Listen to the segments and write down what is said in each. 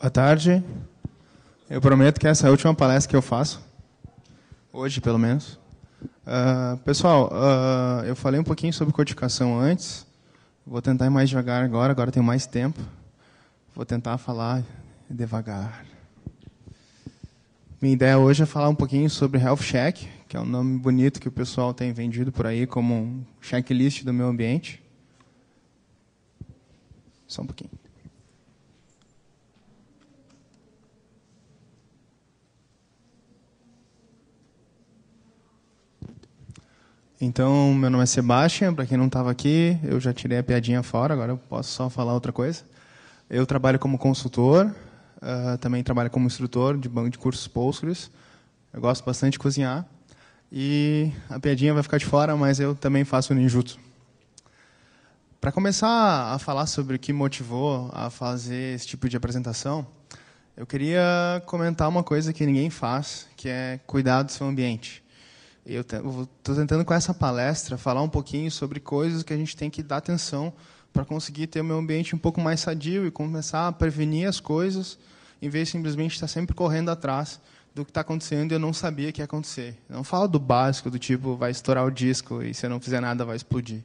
Boa tarde. Eu prometo que essa é a última palestra que eu faço, hoje pelo menos. Uh, pessoal, uh, eu falei um pouquinho sobre codificação antes, vou tentar ir mais devagar agora, agora tenho mais tempo. Vou tentar falar devagar. Minha ideia hoje é falar um pouquinho sobre Health Check, que é um nome bonito que o pessoal tem vendido por aí como um checklist do meu ambiente. Só um pouquinho. Então, meu nome é Sebastian, para quem não estava aqui, eu já tirei a piadinha fora, agora eu posso só falar outra coisa. Eu trabalho como consultor, uh, também trabalho como instrutor de banco de cursos Postgres. Eu gosto bastante de cozinhar. E a piadinha vai ficar de fora, mas eu também faço ninjutsu. Para começar a falar sobre o que motivou a fazer esse tipo de apresentação, eu queria comentar uma coisa que ninguém faz, que é cuidar do seu ambiente. Eu estou tentando com essa palestra falar um pouquinho sobre coisas que a gente tem que dar atenção para conseguir ter o meu ambiente um pouco mais sadio e começar a prevenir as coisas, em vez de simplesmente estar sempre correndo atrás do que está acontecendo e eu não sabia que ia acontecer. Não falo do básico, do tipo, vai estourar o disco e se eu não fizer nada vai explodir.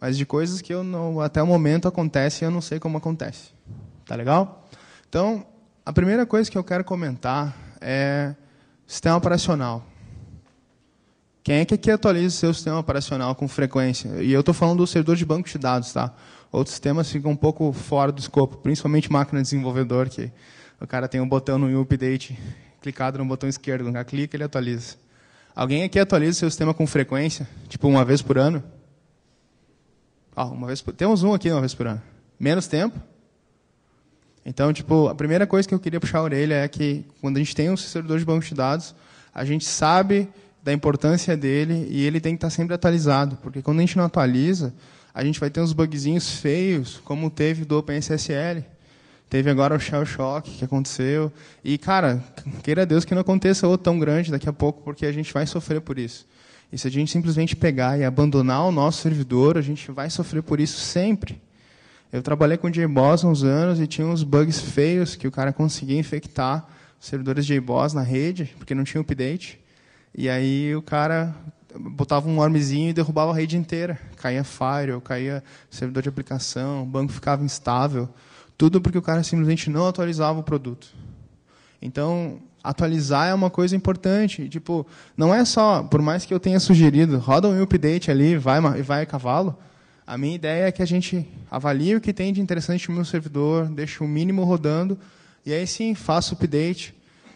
Mas de coisas que eu não, até o momento acontece e eu não sei como acontece. Tá legal? Então, a primeira coisa que eu quero comentar é sistema operacional. Quem é que aqui atualiza o seu sistema operacional com frequência? E eu estou falando do servidor de banco de dados, tá? Outros sistemas ficam um pouco fora do escopo, principalmente máquina de desenvolvedor, que o cara tem um botão no update clicado no botão esquerdo, o cara clica ele atualiza. Alguém aqui atualiza o seu sistema com frequência? Tipo, uma vez por ano? Ah, uma vez por... Temos um aqui uma vez por ano. Menos tempo? Então, tipo, a primeira coisa que eu queria puxar a orelha é que quando a gente tem um servidor de banco de dados, a gente sabe da importância dele e ele tem que estar tá sempre atualizado, porque quando a gente não atualiza, a gente vai ter uns bugzinhos feios, como teve do OpenSSL, teve agora o shell shock que aconteceu. E, cara, queira Deus que não aconteça outro tão grande daqui a pouco, porque a gente vai sofrer por isso. E se a gente simplesmente pegar e abandonar o nosso servidor, a gente vai sofrer por isso sempre. Eu trabalhei com JBoss há uns anos e tinha uns bugs feios que o cara conseguia infectar servidores JBoss na rede, porque não tinha update. E aí o cara botava um armezinho e derrubava a rede inteira. Caía firewall, caía servidor de aplicação, o banco ficava instável. Tudo porque o cara simplesmente não atualizava o produto. Então, atualizar é uma coisa importante. Tipo, não é só, por mais que eu tenha sugerido, roda um update ali, vai, vai a cavalo. A minha ideia é que a gente avalie o que tem de interessante no meu servidor, deixe o mínimo rodando, e aí sim, faça o update,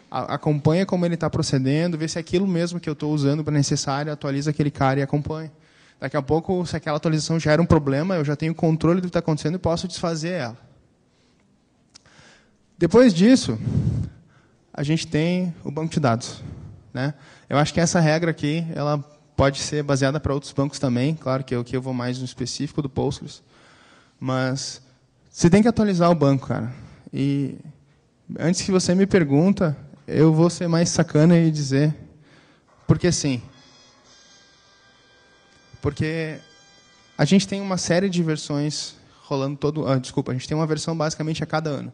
acompanha como ele está procedendo, vê se é aquilo mesmo que eu estou usando para necessário, atualiza aquele cara e acompanha. Daqui a pouco, se aquela atualização gera um problema, eu já tenho controle do que está acontecendo e posso desfazer ela. Depois disso, a gente tem o banco de dados. Né? Eu acho que essa regra aqui ela pode ser baseada para outros bancos também. Claro que aqui eu vou mais no específico do Postgres. Mas você tem que atualizar o banco, cara. E antes que você me pergunta, eu vou ser mais sacana e dizer porque sim. Porque a gente tem uma série de versões rolando todo. Ah, desculpa, a gente tem uma versão basicamente a cada ano.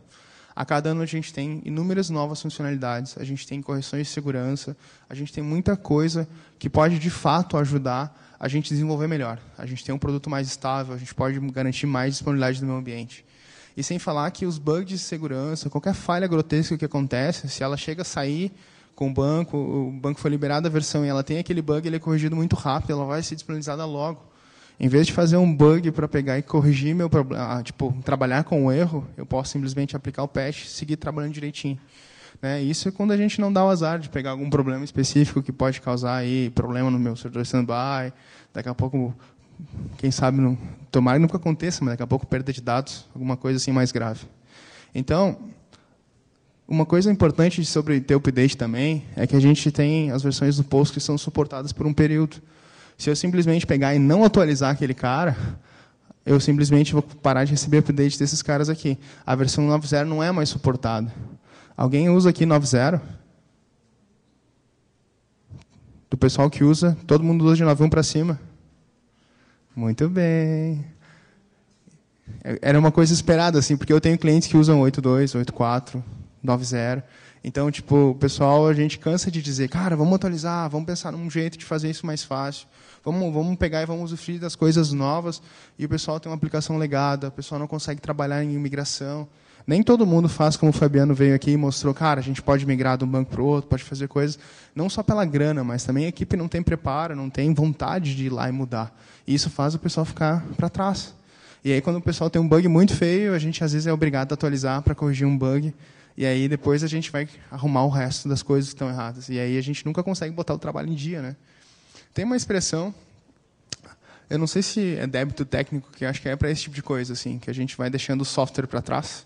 A cada ano a gente tem inúmeras novas funcionalidades, a gente tem correções de segurança, a gente tem muita coisa que pode de fato ajudar a gente desenvolver melhor. A gente tem um produto mais estável, a gente pode garantir mais disponibilidade do meio ambiente. E sem falar que os bugs de segurança, qualquer falha grotesca que acontece, se ela chega a sair com o banco, o banco foi liberado a versão e ela tem aquele bug, ele é corrigido muito rápido, ela vai ser disponibilizada logo. Em vez de fazer um bug para pegar e corrigir meu problema, ah, tipo, trabalhar com o erro, eu posso simplesmente aplicar o patch e seguir trabalhando direitinho. Né? Isso é quando a gente não dá o azar de pegar algum problema específico que pode causar aí problema no meu servidor standby, daqui a pouco quem sabe, não, tomara que nunca aconteça, mas daqui a pouco perda de dados, alguma coisa assim mais grave. Então, uma coisa importante sobre ter update também é que a gente tem as versões do post que são suportadas por um período. Se eu simplesmente pegar e não atualizar aquele cara, eu simplesmente vou parar de receber update desses caras aqui. A versão 9.0 não é mais suportada. Alguém usa aqui 9.0? Do pessoal que usa, todo mundo usa de 9.1 para cima. Muito bem. Era uma coisa esperada, assim, porque eu tenho clientes que usam 82, 84, 90. Então, tipo, o pessoal, a gente cansa de dizer, cara, vamos atualizar, vamos pensar num jeito de fazer isso mais fácil. Vamos, vamos pegar e vamos usufruir das coisas novas. E o pessoal tem uma aplicação legada, o pessoal não consegue trabalhar em imigração. Nem todo mundo faz como o Fabiano veio aqui e mostrou, cara, a gente pode migrar de um banco para o outro, pode fazer coisas, não só pela grana, mas também a equipe não tem preparo, não tem vontade de ir lá e mudar. E isso faz o pessoal ficar para trás. E aí, quando o pessoal tem um bug muito feio, a gente às vezes é obrigado a atualizar para corrigir um bug. E aí, depois a gente vai arrumar o resto das coisas que estão erradas. E aí, a gente nunca consegue botar o trabalho em dia. Né? Tem uma expressão, eu não sei se é débito técnico, que acho que é para esse tipo de coisa, assim, que a gente vai deixando o software para trás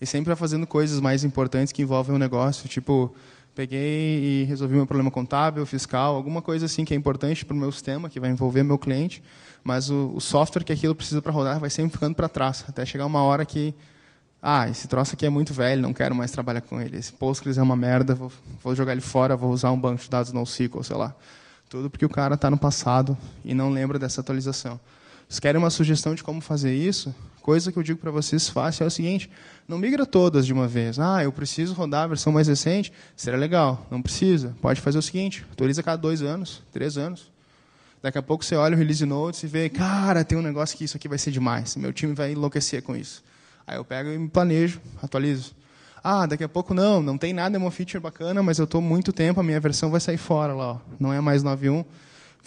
e sempre vai fazendo coisas mais importantes que envolvem o negócio, tipo peguei e resolvi meu problema contábil, fiscal, alguma coisa assim que é importante para o meu sistema, que vai envolver meu cliente, mas o, o software que aquilo precisa para rodar vai sempre ficando para trás, até chegar uma hora que, ah, esse troço aqui é muito velho, não quero mais trabalhar com ele, esse Postgres é uma merda, vou, vou jogar ele fora, vou usar um banco de dados NoSQL, sei lá. Tudo porque o cara está no passado e não lembra dessa atualização. Vocês querem uma sugestão de como fazer isso? Coisa que eu digo para vocês fácil é o seguinte: não migra todas de uma vez. Ah, eu preciso rodar a versão mais recente. Será legal? Não precisa. Pode fazer o seguinte: atualiza cada dois anos, três anos. Daqui a pouco você olha o release notes e vê, cara, tem um negócio que isso aqui vai ser demais. Meu time vai enlouquecer com isso. Aí eu pego e me planejo, atualizo. Ah, daqui a pouco não, não tem nada, é uma feature bacana, mas eu estou muito tempo, a minha versão vai sair fora lá. Ó. Não é mais 9.1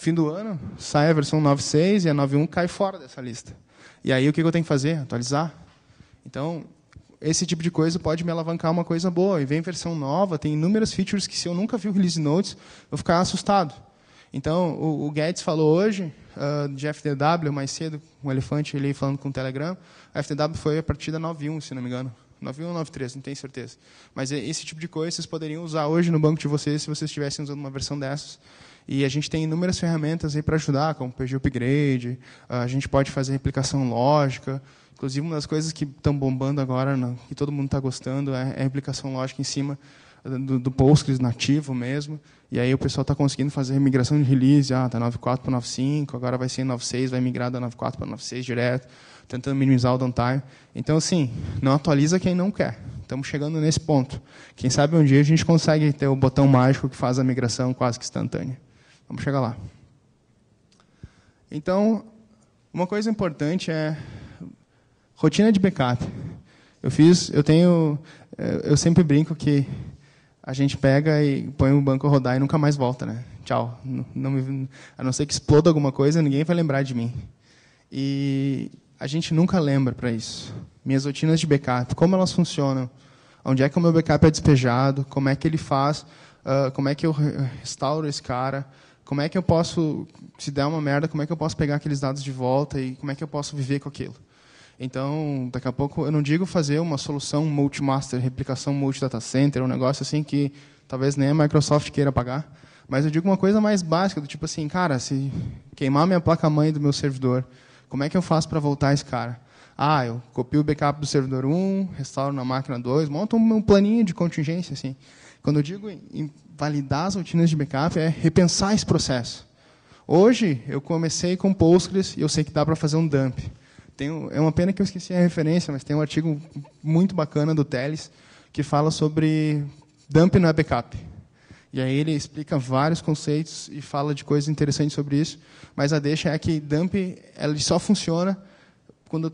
Fim do ano, sai a versão 9.6 e a 9.1 cai fora dessa lista. E aí o que eu tenho que fazer? Atualizar. Então, esse tipo de coisa pode me alavancar uma coisa boa. E vem versão nova, tem inúmeras features que se eu nunca vi o release notes, eu vou ficar assustado. Então, o, o Guedes falou hoje, uh, de FTW, mais cedo, um elefante ele falando com o Telegram, a FTW foi a partir da 9.1, se não me engano. 9.1 ou 9.3, não tenho certeza. Mas é, esse tipo de coisa vocês poderiam usar hoje no banco de vocês, se vocês estivessem usando uma versão dessas. E a gente tem inúmeras ferramentas aí para ajudar, como PG Upgrade, a gente pode fazer replicação lógica. Inclusive, uma das coisas que estão bombando agora, né, que todo mundo está gostando, é, é a replicação lógica em cima do, do Postgres nativo mesmo. E aí o pessoal está conseguindo fazer migração de release, ah, 94 para 95, agora vai ser 96, vai migrar da 94 para 96 direto, tentando minimizar o downtime. Então assim, não atualiza quem não quer. Estamos chegando nesse ponto. Quem sabe um dia a gente consegue ter o botão mágico que faz a migração quase que instantânea. Vamos chegar lá. Então, uma coisa importante é rotina de backup. Eu fiz, eu tenho, eh, eu sempre brinco que a gente pega e põe o banco a rodar e nunca mais volta, né? Tchau. Não, não, a não ser que exploda alguma coisa, ninguém vai lembrar de mim. E a gente nunca lembra para isso. Minhas rotinas de backup, como elas funcionam? Onde é que o meu backup é despejado? Como é que ele faz? Uh, como é que eu restauro esse cara? Como é que eu posso, se der uma merda, como é que eu posso pegar aqueles dados de volta e como é que eu posso viver com aquilo? Então, daqui a pouco, eu não digo fazer uma solução multi-master, replicação multi-data center, um negócio assim que talvez nem a Microsoft queira pagar, mas eu digo uma coisa mais básica, do tipo assim, cara, se queimar minha placa-mãe do meu servidor, como é que eu faço para voltar esse cara? Ah, eu copio o backup do servidor 1, restauro na máquina 2, monto um planinho de contingência, assim. Quando eu digo invalidar validar as rotinas de backup, é repensar esse processo. Hoje, eu comecei com Postgres e eu sei que dá para fazer um dump. é uma pena que eu esqueci a referência, mas tem um artigo muito bacana do Teles que fala sobre dump não é backup. E aí ele explica vários conceitos e fala de coisas interessantes sobre isso, mas a deixa é que dump ele só funciona quando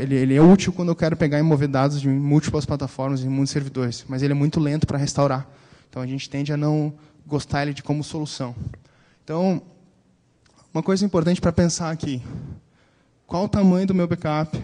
ele, ele, é útil quando eu quero pegar e mover dados de múltiplas plataformas, e muitos servidores, mas ele é muito lento para restaurar. Então a gente tende a não gostar ele de como solução. Então, uma coisa importante para pensar aqui: qual o tamanho do meu backup,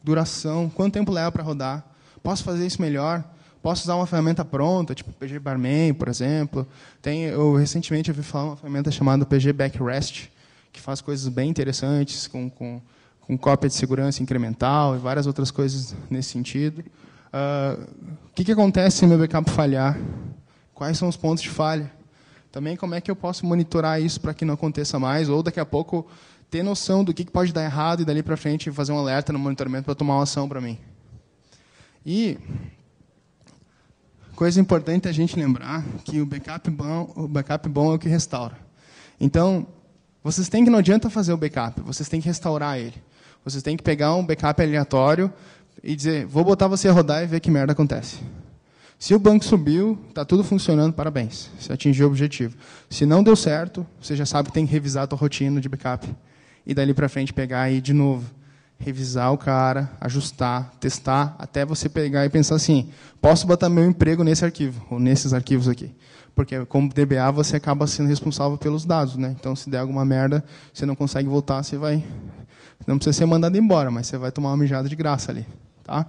duração, quanto tempo leva para rodar? Posso fazer isso melhor? Posso usar uma ferramenta pronta, tipo PG Barman, por exemplo? Tem, eu recentemente ouvi falar uma ferramenta chamada PG Backrest, que faz coisas bem interessantes com, com com cópia de segurança incremental e várias outras coisas nesse sentido. Uh, o que, que acontece se meu backup falhar? Quais são os pontos de falha? Também como é que eu posso monitorar isso para que não aconteça mais? Ou daqui a pouco ter noção do que, que pode dar errado e dali para frente fazer um alerta no monitoramento para tomar uma ação para mim. E coisa importante é a gente lembrar que o backup bom, o backup bom é o que restaura. Então, vocês têm que não adianta fazer o backup, vocês têm que restaurar ele. Vocês têm que pegar um backup aleatório e dizer, vou botar você a rodar e ver que merda acontece. Se o banco subiu, está tudo funcionando, parabéns. Você atingiu o objetivo. Se não deu certo, você já sabe que tem que revisar a sua rotina de backup. E dali para frente pegar e de novo. Revisar o cara, ajustar, testar, até você pegar e pensar assim, posso botar meu emprego nesse arquivo, ou nesses arquivos aqui. Porque como DBA você acaba sendo responsável pelos dados, né? Então se der alguma merda, você não consegue voltar, você vai não precisa ser mandado embora, mas você vai tomar uma mijada de graça ali, tá?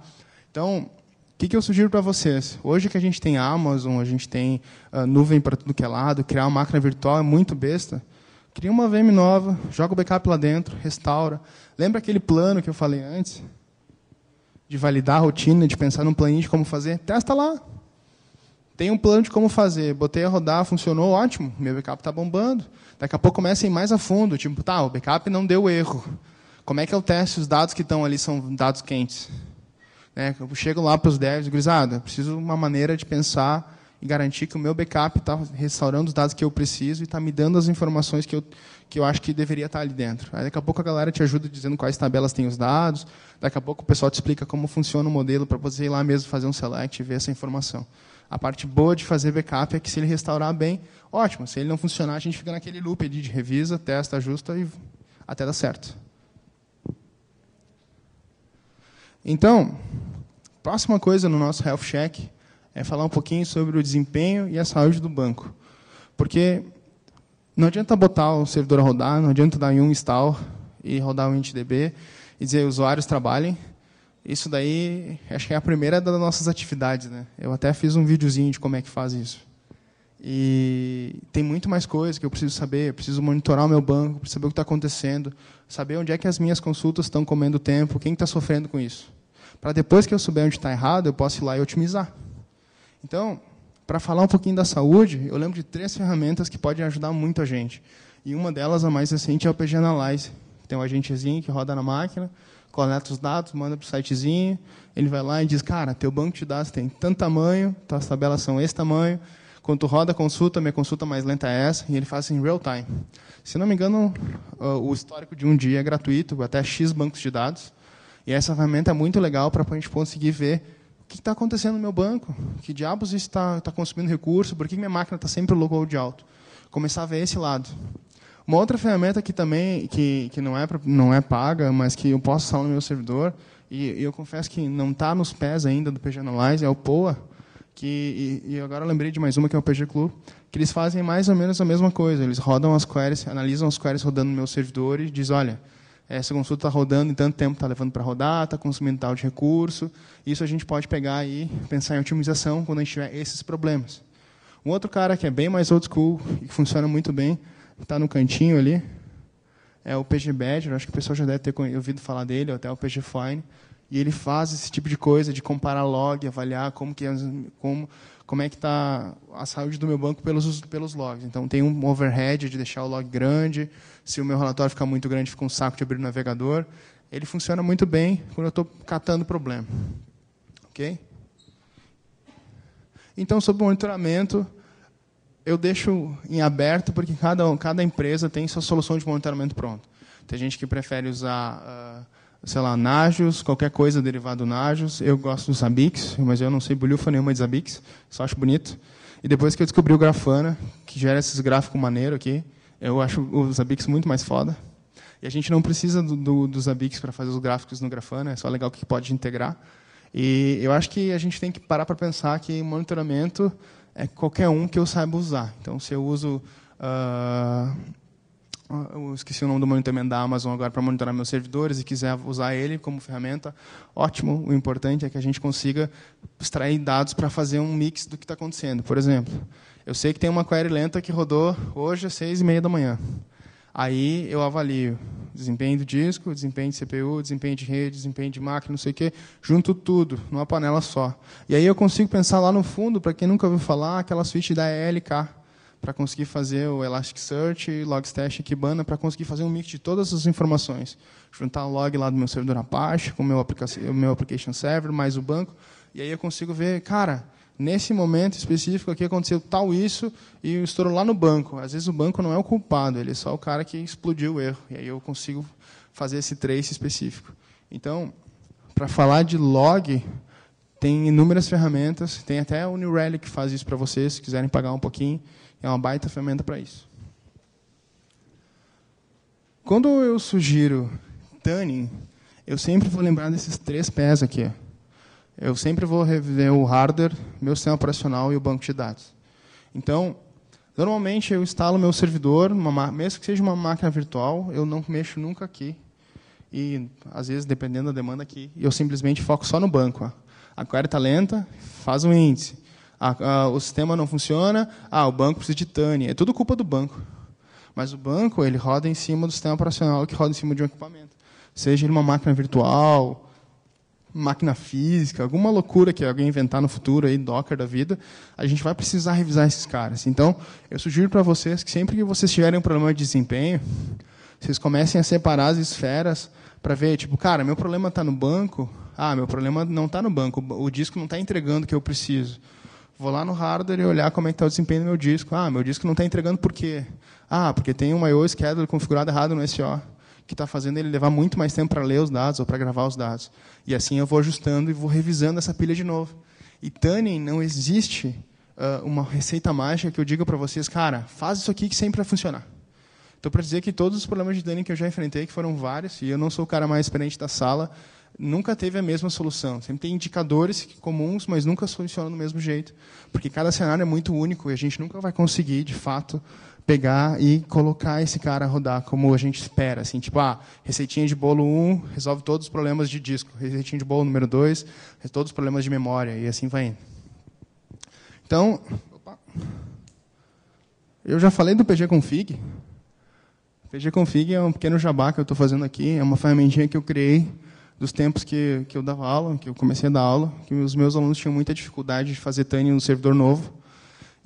Então, o que, que, eu sugiro para vocês? Hoje que a gente tem Amazon, a gente tem uh, nuvem para tudo que é lado, criar uma máquina virtual é muito besta. Cria uma VM nova, joga o backup lá dentro, restaura. Lembra aquele plano que eu falei antes? De validar a rotina, de pensar num planinho de como fazer? Testa lá. Tem um plano de como fazer. Botei a rodar, funcionou, ótimo. Meu backup está bombando. Daqui a pouco começa a ir mais a fundo. Tipo, tá, o backup não deu erro. Como é que eu testo os dados que estão ali são dados quentes? Né? Eu chego lá para os devs, grisada, preciso de uma maneira de pensar e garantir que o meu backup está restaurando os dados que eu preciso e está me dando as informações que eu, que eu acho que deveria estar tá ali dentro. Aí daqui a pouco a galera te ajuda dizendo quais tabelas tem os dados, daqui a pouco o pessoal te explica como funciona o modelo para você ir lá mesmo fazer um select e ver essa informação. A parte boa de fazer backup é que se ele restaurar bem, ótimo. Se ele não funcionar, a gente fica naquele loop ali de revisa, testa, ajusta e até dar certo. Então, próxima coisa no nosso health check é falar um pouquinho sobre o desempenho e a saúde do banco. Porque não adianta botar o servidor a rodar, não adianta dar em um install e rodar o IntDB e dizer usuários trabalhem, isso daí, acho que é a primeira das nossas atividades, né? Eu até fiz um videozinho de como é que faz isso. E tem muito mais coisas que eu preciso saber. Eu preciso monitorar o meu banco, preciso saber o que está acontecendo, saber onde é que as minhas consultas estão comendo tempo, quem está sofrendo com isso. Para depois que eu souber onde está errado, eu posso ir lá e otimizar. Então, para falar um pouquinho da saúde, eu lembro de três ferramentas que podem ajudar muito a gente. E uma delas, a mais recente, é o PG Analyze. Tem um agentezinho que roda na máquina, coleta os dados, manda para o sitezinho, ele vai lá e diz, cara, teu banco de dados tem tanto tamanho, tuas tabelas são esse tamanho, quando tu roda a consulta, minha consulta mais lenta é essa, e ele faz em assim, real time. Se não me engano, uh, o histórico de um dia é gratuito, até X bancos de dados, e essa ferramenta é muito legal para a gente conseguir ver o que está acontecendo no meu banco, que diabos está tá consumindo recurso, por que minha máquina está sempre logo de alto. Começar a ver esse lado. Uma outra ferramenta que também que, que não, é, não é paga, mas que eu posso usar no meu servidor, e, e eu confesso que não está nos pés ainda do PG Analyze, é o POA, que, e, e, agora eu lembrei de mais uma que é o PG Club, que eles fazem mais ou menos a mesma coisa. Eles rodam as queries, analisam as queries rodando no meu servidor e diz, olha, essa consulta está rodando em tanto tempo, está levando para rodar, está consumindo tal de recurso. Isso a gente pode pegar e pensar em otimização quando a gente tiver esses problemas. Um outro cara que é bem mais old school e que funciona muito bem está no cantinho ali, é o PG Badger, acho que o pessoal já deve ter ouvido falar dele, ou até o PG Fine, e ele faz esse tipo de coisa de comparar log, avaliar como que como como é que está a saúde do meu banco pelos pelos logs. Então tem um overhead de deixar o log grande, se o meu relatório ficar muito grande, fica um saco de abrir o navegador. Ele funciona muito bem quando eu estou catando problema, ok? Então sobre monitoramento eu deixo em aberto porque cada, cada empresa tem sua solução de monitoramento pronta. Tem gente que prefere usar, uh, sei lá, Nagios, qualquer coisa derivada do Nagios. Eu gosto dos Zabbix, mas eu não sei bolhufa nenhuma de Zabbix, só acho bonito. E depois que eu descobri o Grafana, que gera esses gráficos maneiro aqui, eu acho o Zabbix muito mais foda. E a gente não precisa do, do, do Zabbix para fazer os gráficos no Grafana, é só legal que pode integrar. E eu acho que a gente tem que parar para pensar que monitoramento é qualquer um que eu saiba usar. Então, se eu uso. Uh, eu esqueci o nome do monitoramento da Amazon agora para monitorar meus servidores e quiser usar ele como ferramenta, ótimo. O importante é que a gente consiga extrair dados para fazer um mix do que está acontecendo. Por exemplo, eu sei que tem uma query lenta que rodou hoje às seis e meia da manhã. Aí eu avalio desempenho do disco, desempenho de CPU, desempenho de rede, desempenho de máquina, não sei o quê, junto tudo numa panela só. E aí eu consigo pensar lá no fundo, para quem nunca ouviu falar, aquela suíte da ELK, para conseguir fazer o Elasticsearch, Logstash Kibana, para conseguir fazer um mix de todas essas informações. Juntar o log lá do meu servidor Apache, com o meu, meu application server, mais o banco, e aí eu consigo ver, cara, nesse momento específico aqui aconteceu tal isso e estourou lá no banco. Às vezes o banco não é o culpado, ele é só o cara que explodiu o erro. E aí eu consigo fazer esse trace específico. Então, para falar de log, tem inúmeras ferramentas, tem até a Relic que faz isso para vocês, se quiserem pagar um pouquinho, é uma baita ferramenta para isso. Quando eu sugiro tanning, eu sempre vou lembrar desses três pés aqui. Ó eu sempre vou rever o hardware, meu sistema operacional e o banco de dados. Então, normalmente eu instalo meu servidor, uma, mesmo que seja uma máquina virtual, eu não mexo nunca aqui. E, às vezes, dependendo da demanda aqui, eu simplesmente foco só no banco. Ó. A query está lenta, faz um índice. A, a, o sistema não funciona, ah, o banco precisa de TANI. É tudo culpa do banco. Mas o banco ele roda em cima do sistema operacional que roda em cima de um equipamento. Seja ele uma máquina virtual, máquina física, alguma loucura que alguém inventar no futuro, aí, Docker da vida, a gente vai precisar revisar esses caras. Então, eu sugiro para vocês que sempre que vocês tiverem um problema de desempenho, vocês comecem a separar as esferas para ver, tipo, cara, meu problema está no banco. Ah, meu problema não está no banco. O disco não está entregando o que eu preciso. Vou lá no hardware e olhar como é que está o desempenho do meu disco. Ah, meu disco não está entregando por quê? Ah, porque tem uma IO scheduler configurada errado no SO que está fazendo ele levar muito mais tempo para ler os dados ou para gravar os dados. E assim eu vou ajustando e vou revisando essa pilha de novo. E tuning não existe uh, uma receita mágica que eu diga para vocês, cara, faz isso aqui que sempre vai funcionar. Então, para dizer que todos os problemas de tuning que eu já enfrentei, que foram vários, e eu não sou o cara mais experiente da sala, nunca teve a mesma solução. Sempre tem indicadores comuns, mas nunca funcionam do mesmo jeito, porque cada cenário é muito único e a gente nunca vai conseguir, de fato, pegar e colocar esse cara a rodar como a gente espera, assim, tipo, ah, receitinha de bolo 1 resolve todos os problemas de disco, receitinha de bolo número 2 resolve todos os problemas de memória e assim vai indo. Então, opa, eu já falei do pg config pg config é um pequeno jabá que eu estou fazendo aqui, é uma ferramentinha que eu criei dos tempos que, que eu dava aula, que eu comecei a dar aula, que os meus alunos tinham muita dificuldade de fazer tânia no servidor novo.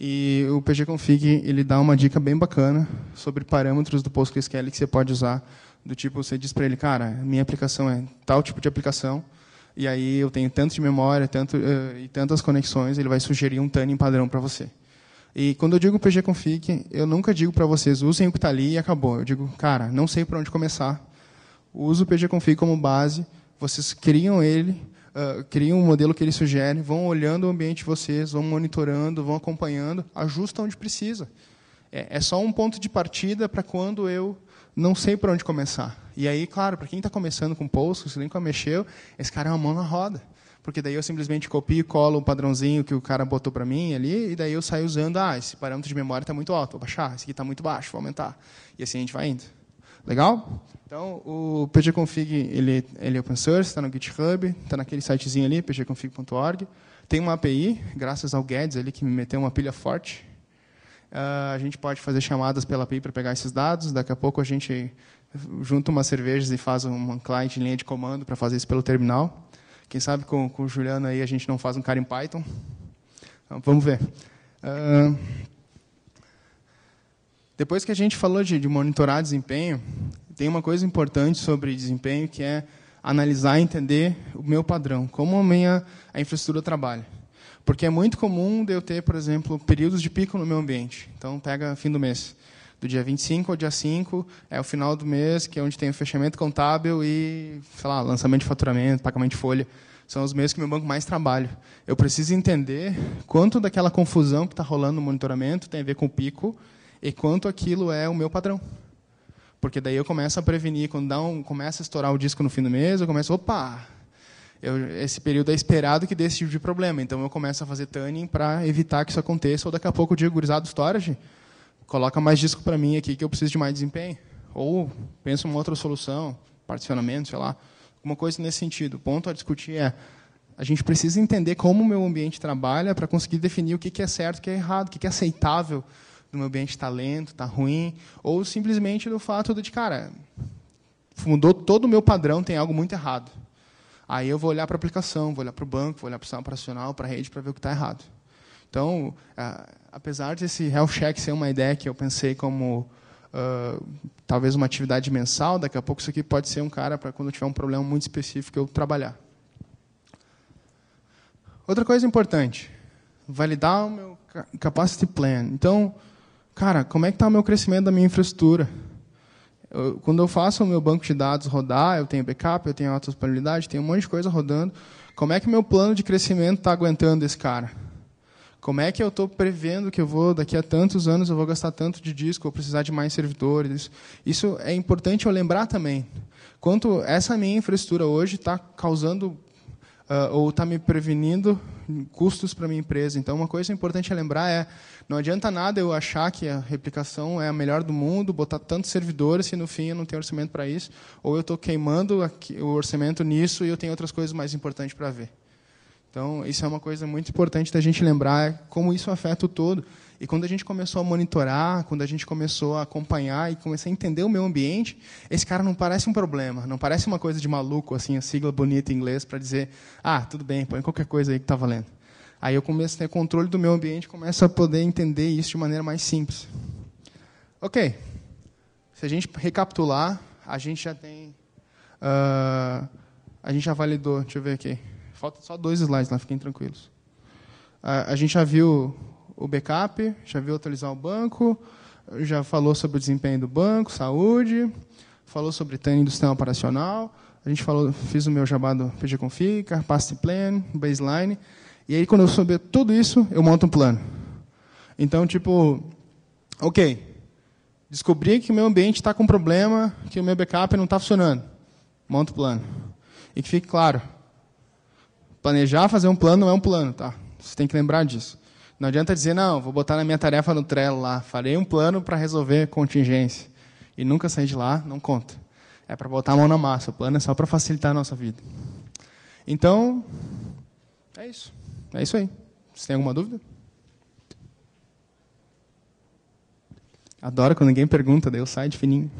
E o pgconfig ele dá uma dica bem bacana sobre parâmetros do PostgreSQL que você pode usar, do tipo você diz para ele, cara, minha aplicação é tal tipo de aplicação, e aí eu tenho tanto de memória, tanto uh, e tantas conexões, ele vai sugerir um tuning padrão para você. E quando eu digo pgconfig, eu nunca digo para vocês usem o que está ali e acabou. Eu digo, cara, não sei por onde começar. Uso o pgconfig como base, vocês criam ele, uh, criem um modelo que ele sugere, vão olhando o ambiente de vocês, vão monitorando, vão acompanhando, ajusta onde precisa. É, é só um ponto de partida para quando eu não sei para onde começar. E aí, claro, para quem está começando com se nem a mexeu, esse cara é uma mão na roda. Porque daí eu simplesmente copio e colo o padrãozinho que o cara botou para mim ali, e daí eu saio usando, ah, esse parâmetro de memória está muito alto, vou baixar, esse aqui está muito baixo, vou aumentar. E assim a gente vai indo. Legal? Então, o pgconfig ele, ele é open source, está no GitHub, está naquele sitezinho ali, pgconfig.org. Tem uma API, graças ao Guedes ali, que me meteu uma pilha forte. Uh, a gente pode fazer chamadas pela API para pegar esses dados. Daqui a pouco a gente junta umas cervejas e faz um client em linha de comando para fazer isso pelo terminal. Quem sabe com, com o Juliano aí a gente não faz um cara em Python. Então, vamos ver. Uh, depois que a gente falou de, de monitorar desempenho, tem uma coisa importante sobre desempenho que é analisar e entender o meu padrão, como a minha a infraestrutura trabalha. Porque é muito comum eu ter, por exemplo, períodos de pico no meu ambiente. Então, pega fim do mês. Do dia 25 ao dia 5 é o final do mês, que é onde tem o fechamento contábil e, sei lá, lançamento de faturamento, pagamento de folha. São os meses que meu banco mais trabalha. Eu preciso entender quanto daquela confusão que está rolando no monitoramento tem a ver com o pico e quanto aquilo é o meu padrão. Porque daí eu começo a prevenir, quando dá um, começa a estourar o disco no fim do mês, eu começo, opa, eu, esse período é esperado que dê esse tipo de problema. Então eu começo a fazer tanning para evitar que isso aconteça, ou daqui a pouco eu digo, gurizado, storage, coloca mais disco para mim aqui que eu preciso de mais desempenho. Ou penso em uma outra solução, particionamento, sei lá, alguma coisa nesse sentido. O ponto a discutir é, a gente precisa entender como o meu ambiente trabalha para conseguir definir o que, que é certo, o que é errado, o que é aceitável, do meu ambiente está lento, está ruim, ou simplesmente do fato de, cara, mudou todo o meu padrão, tem algo muito errado. Aí eu vou olhar para a aplicação, vou olhar para o banco, vou olhar para o sistema operacional, para a rede, para ver o que está errado. Então, apesar desse health check ser uma ideia que eu pensei como uh, talvez uma atividade mensal, daqui a pouco isso aqui pode ser um cara para quando eu tiver um problema muito específico eu trabalhar. Outra coisa importante, validar o meu capacity plan. Então, cara, como é que está o meu crescimento da minha infraestrutura? Eu, quando eu faço o meu banco de dados rodar, eu tenho backup, eu tenho alta disponibilidade, tenho um monte de coisa rodando. Como é que meu plano de crescimento está aguentando esse cara? Como é que eu estou prevendo que eu vou daqui a tantos anos eu vou gastar tanto de disco, vou precisar de mais servidores? Isso é importante eu lembrar também. Quanto essa minha infraestrutura hoje está causando uh, ou está me prevenindo custos para minha empresa. Então, uma coisa importante a lembrar é não adianta nada eu achar que a replicação é a melhor do mundo, botar tantos servidores se no fim eu não tenho orçamento para isso, ou eu estou queimando o orçamento nisso e eu tenho outras coisas mais importantes para ver. Então, isso é uma coisa muito importante da gente lembrar é como isso afeta o todo. E quando a gente começou a monitorar, quando a gente começou a acompanhar e começar a entender o meu ambiente, esse cara não parece um problema, não parece uma coisa de maluco, assim, a sigla bonita em inglês para dizer, ah, tudo bem, põe qualquer coisa aí que está valendo. Aí eu começo a ter controle do meu ambiente, começo a poder entender isso de maneira mais simples. Ok. Se a gente recapitular, a gente já tem, uh, a gente já validou, deixa eu ver aqui. Falta só dois slides lá, fiquem tranquilos. A, gente já viu o backup, já viu atualizar o banco, já falou sobre o desempenho do banco, saúde, falou sobre training do sistema operacional, a gente falou, fiz o meu chamado PG Config, capacity plan, baseline, e aí quando eu souber tudo isso, eu monto um plano. Então, tipo, ok, descobri que o meu ambiente está com problema, que o meu backup não está funcionando, monto o plano. E que fique claro, planejar, fazer um plano não é um plano, tá? Você tem que lembrar disso. Não adianta dizer, não, vou botar na minha tarefa no Trello lá, farei um plano para resolver contingência. E nunca sair de lá, não conta. É para botar a mão na massa. O plano é só para facilitar a nossa vida. Então, é isso. É isso aí. Você tem alguma dúvida? Adoro quando ninguém pergunta, daí eu saio de fininho.